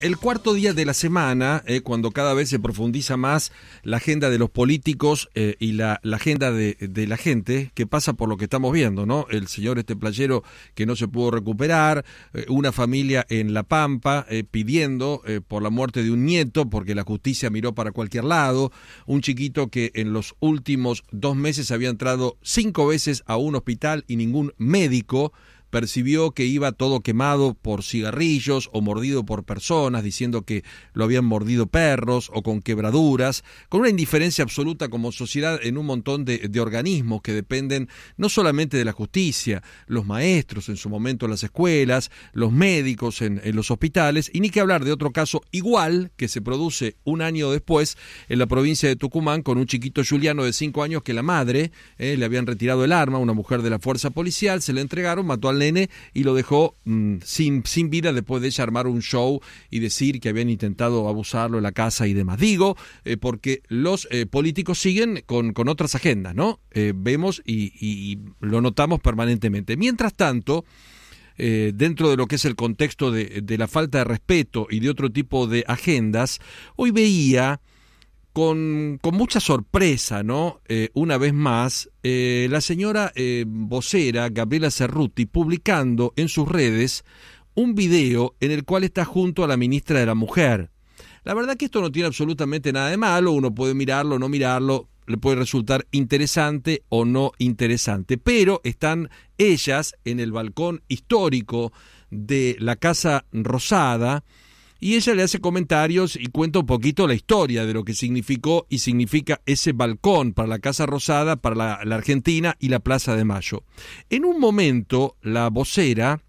El cuarto día de la semana, eh, cuando cada vez se profundiza más la agenda de los políticos eh, y la, agenda de, la gente, que pasa por lo que estamos viendo, ¿no? El señor este playero que no se pudo recuperar, eh, una familia en La Pampa pidiendo por la muerte de un nieto porque la justicia miró para cualquier lado, un chiquito que en los últimos dos meses había entrado cinco veces a un hospital y ningún médico percibió que iba todo quemado por cigarrillos o mordido por personas, diciendo que lo habían mordido perros o con quebraduras, con una indiferencia absoluta como sociedad en un montón de, organismos que dependen no solamente de la justicia, los maestros en su momento en las escuelas, los médicos en, los hospitales, y ni que hablar de otro caso igual que se produce un año después en la provincia de Tucumán con un chiquito Juliano de cinco años que la madre eh, le habían retirado el arma, una mujer de la fuerza policial, se le entregaron, mató al y lo dejó mm, sin, sin vida después de ella armar un show y decir que habían intentado abusarlo en la casa y demás. Digo, eh, porque los eh, políticos siguen con, otras agendas, ¿no? Eh, vemos y, lo notamos permanentemente. Mientras tanto... dentro de lo que es el contexto de, la falta de respeto y de otro tipo de agendas, hoy veía con, mucha sorpresa, ¿no? Eh, una vez más, eh, la señora eh, vocera Gabriela Cerruti publicando en sus redes un video en el cual está junto a la ministra de la Mujer. La verdad que esto no tiene absolutamente nada de malo, uno puede mirarlo o no mirarlo, le puede resultar interesante o no interesante, pero están ellas en el balcón histórico de la Casa Rosada, y ella le hace comentarios y cuenta un poquito la historia de lo que significó y significa ese balcón para la Casa Rosada, para la, Argentina y la Plaza de Mayo. En un momento, la vocera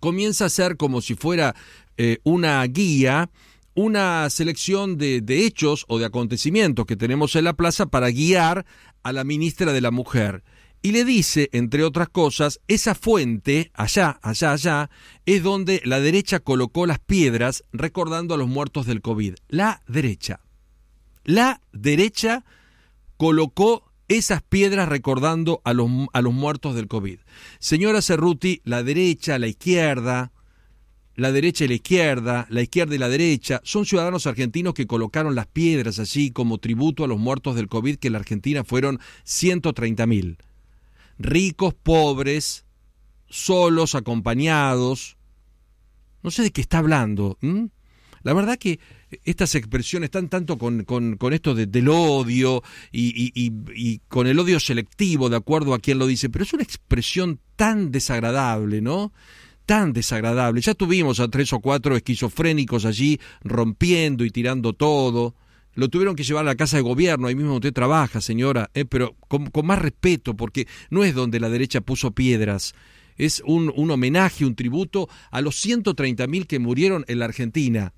comienza a ser como si fuera eh, una guía una selección de, hechos o de acontecimientos que tenemos en la plaza para guiar a la ministra de la Mujer. Y le dice, entre otras cosas, esa fuente, allá, allá, allá, es donde la derecha colocó las piedras recordando a los muertos del COVID. La derecha. La derecha colocó esas piedras recordando a los, a los muertos del COVID. Señora Cerruti, la derecha, la izquierda, la derecha y la izquierda, la izquierda y la derecha, son ciudadanos argentinos que colocaron las piedras allí como tributo a los muertos del COVID, que en la Argentina fueron 130 mil ricos, pobres, solos, acompañados. No sé de qué está hablando. La verdad que estas expresiones están tanto con, con, con esto del odio y, y, y, y, con el odio selectivo, de acuerdo a quien lo dice, pero es una expresión tan desagradable, ¿no? Tan desagradable. Ya tuvimos a tres o cuatro esquizofrénicos allí rompiendo y tirando todo lo tuvieron que llevar a la casa de gobierno, ahí mismo usted trabaja, señora, eh, pero con, más respeto, porque no es donde la derecha puso piedras. Es un, un homenaje, un tributo a los 130.000 que murieron en la Argentina.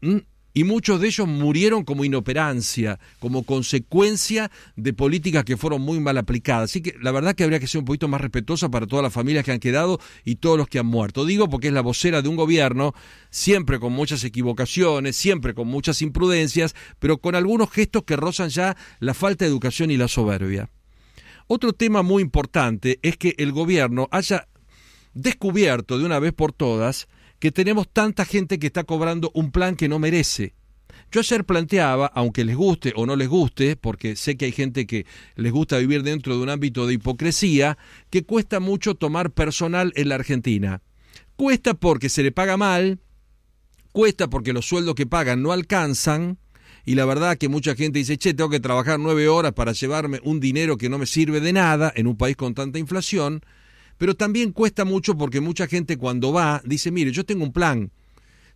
¿Mm? y muchos de ellos murieron como inoperancia, como consecuencia de políticas que fueron muy mal aplicadas. Así que la verdad que habría que ser un poquito más respetuosa para todas las familias que han quedado y todos los que han muerto. Digo porque es la vocera de un gobierno, siempre con muchas equivocaciones, siempre con muchas imprudencias, pero con algunos gestos que rozan ya la falta de educación y la soberbia. Otro tema muy importante es que el gobierno haya descubierto de una vez por todas que tenemos tanta gente que está cobrando un plan que no merece. Yo ayer planteaba, aunque les guste o no les guste, porque sé que hay gente que les gusta vivir dentro de un ámbito de hipocresía, que cuesta mucho tomar personal en la Argentina. Cuesta porque se le paga mal, cuesta porque los sueldos que pagan no alcanzan, y la verdad que mucha gente dice, che, tengo que trabajar nueve horas para llevarme un dinero que no me sirve de nada en un país con tanta inflación. Pero también cuesta mucho porque mucha gente cuando va dice, mire, yo tengo un plan.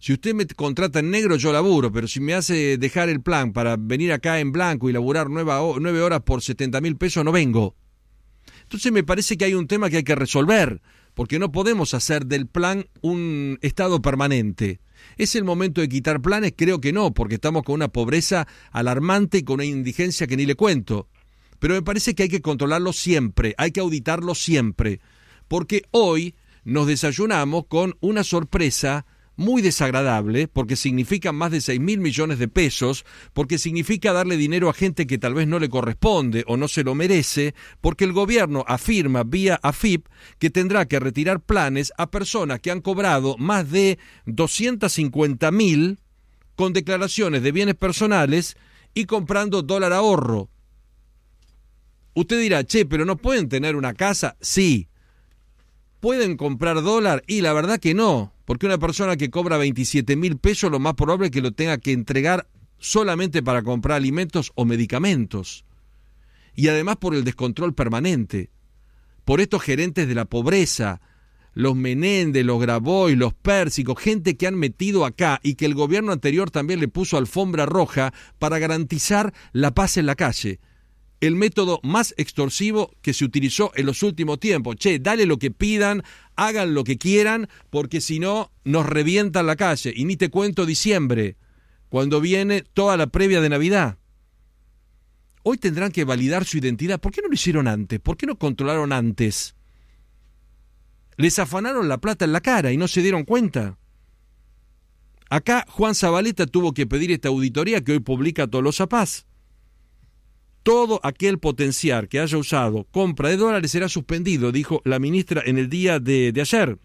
Si usted me contrata en negro, yo laburo, pero si me hace dejar el plan para venir acá en blanco y laburar nueve horas por setenta mil pesos, no vengo. Entonces me parece que hay un tema que hay que resolver, porque no podemos hacer del plan un estado permanente. ¿Es el momento de quitar planes? Creo que no, porque estamos con una pobreza alarmante y con una indigencia que ni le cuento. Pero me parece que hay que controlarlo siempre, hay que auditarlo siempre porque hoy nos desayunamos con una sorpresa muy desagradable, porque significa más de 6 mil millones de pesos, porque significa darle dinero a gente que tal vez no le corresponde o no se lo merece, porque el gobierno afirma vía AFIP que tendrá que retirar planes a personas que han cobrado más de 250 mil con declaraciones de bienes personales y comprando dólar ahorro. Usted dirá, che, pero no pueden tener una casa. Sí, pueden comprar dólar y la verdad que no, porque una persona que cobra 27 mil pesos lo más probable es que lo tenga que entregar solamente para comprar alimentos o medicamentos. Y además por el descontrol permanente, por estos gerentes de la pobreza, los Menéndez, los Grabois, los Pérsicos, gente que han metido acá y que el gobierno anterior también le puso alfombra roja para garantizar la paz en la calle el método más extorsivo que se utilizó en los últimos tiempos. Che, dale lo que pidan, hagan lo que quieran, porque si no, nos revientan la calle. Y ni te cuento diciembre, cuando viene toda la previa de Navidad. Hoy tendrán que validar su identidad. ¿Por qué no lo hicieron antes? ¿Por qué no controlaron antes? Les afanaron la plata en la cara y no se dieron cuenta. Acá Juan Zabaleta tuvo que pedir esta auditoría que hoy publica Tolosa Paz todo aquel potencial que haya usado compra de dólares será suspendido, dijo la ministra en el día de, de ayer.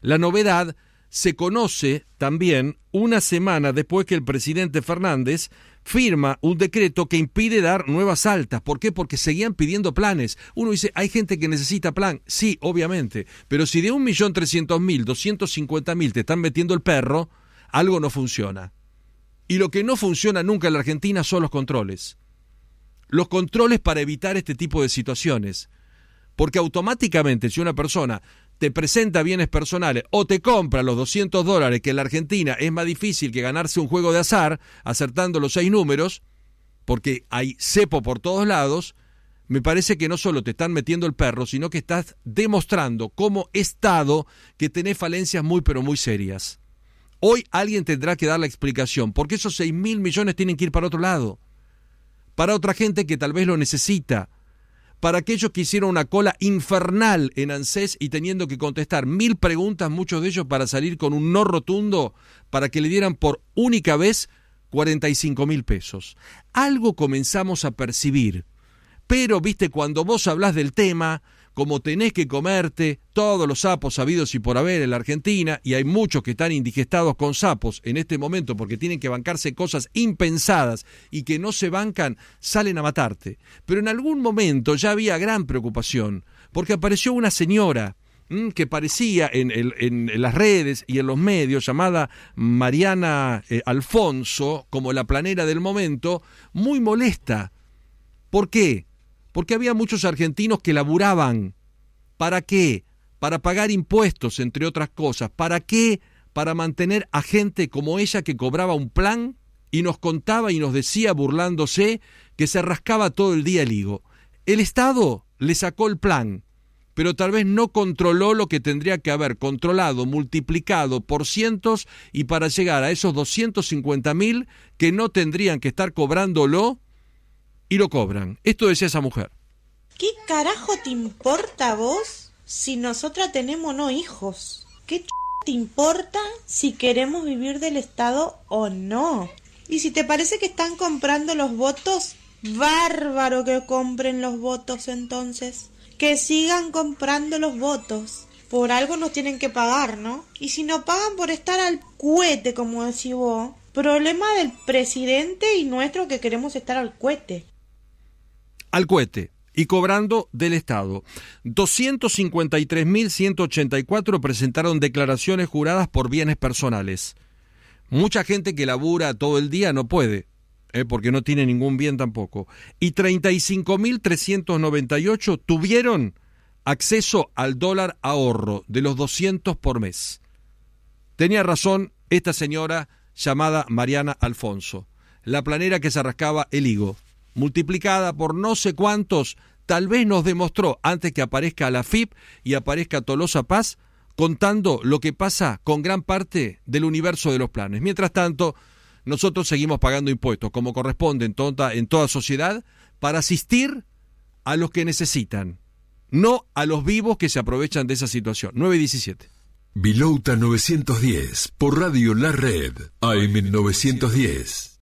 La novedad se conoce también una semana después que el presidente Fernández firma un decreto que impide dar nuevas altas. ¿Por qué? Porque seguían pidiendo planes. Uno dice, hay gente que necesita plan. Sí, obviamente. Pero si de 1.300.000, 250.000 te están metiendo el perro, algo no funciona. Y lo que no funciona nunca en la Argentina son los controles los controles para evitar este tipo de situaciones. Porque automáticamente si una persona te presenta bienes personales o te compra los 200 dólares que en la Argentina es más difícil que ganarse un juego de azar acertando los seis números, porque hay cepo por todos lados, me parece que no solo te están metiendo el perro, sino que estás demostrando como Estado que tenés falencias muy pero muy serias. Hoy alguien tendrá que dar la explicación, porque esos 6 mil millones tienen que ir para otro lado para otra gente que tal vez lo necesita, para aquellos que hicieron una cola infernal en ANSES y teniendo que contestar mil preguntas, muchos de ellos para salir con un no rotundo, para que le dieran por única vez 45 mil pesos. Algo comenzamos a percibir. Pero, viste, cuando vos hablás del tema, como tenés que comerte todos los sapos sabidos y por haber en la Argentina, y hay muchos que están indigestados con sapos en este momento porque tienen que bancarse cosas impensadas y que no se bancan, salen a matarte. Pero en algún momento ya había gran preocupación, porque apareció una señora que parecía en, las redes y en los medios, llamada Mariana eh, Alfonso, como la planera del momento, muy molesta. ¿Por qué? porque había muchos argentinos que laburaban. ¿Para qué? Para pagar impuestos, entre otras cosas. ¿Para qué? Para mantener a gente como ella que cobraba un plan y nos contaba y nos decía, burlándose, que se rascaba todo el día el higo. El Estado le sacó el plan, pero tal vez no controló lo que tendría que haber controlado, multiplicado por cientos y para llegar a esos 250 mil que no tendrían que estar cobrándolo y lo cobran. Esto decía esa mujer. ¿Qué carajo te importa a vos si nosotras tenemos no hijos? ¿Qué ch... te importa si queremos vivir del Estado o no? Y si te parece que están comprando los votos, bárbaro que compren los votos entonces. Que sigan comprando los votos. Por algo nos tienen que pagar, ¿no? Y si no pagan por estar al cuete, como decís vos, problema del presidente y nuestro que queremos estar al cuete al cohete y cobrando del Estado. 253.184 presentaron declaraciones juradas por bienes personales. Mucha gente que labura todo el día no puede, eh, porque no tiene ningún bien tampoco. Y 35.398 tuvieron acceso al dólar ahorro de los 200 por mes. Tenía razón esta señora llamada Mariana Alfonso, la planera que se rascaba el higo multiplicada por no sé cuántos, tal vez nos demostró antes que aparezca la FIP y aparezca Tolosa Paz, contando lo que pasa con gran parte del universo de los planes. Mientras tanto, nosotros seguimos pagando impuestos, como corresponde en toda, en toda sociedad, para asistir a los que necesitan, no a los vivos que se aprovechan de esa situación. 9.17 Bilouta 910, por Radio La Red, AM 910.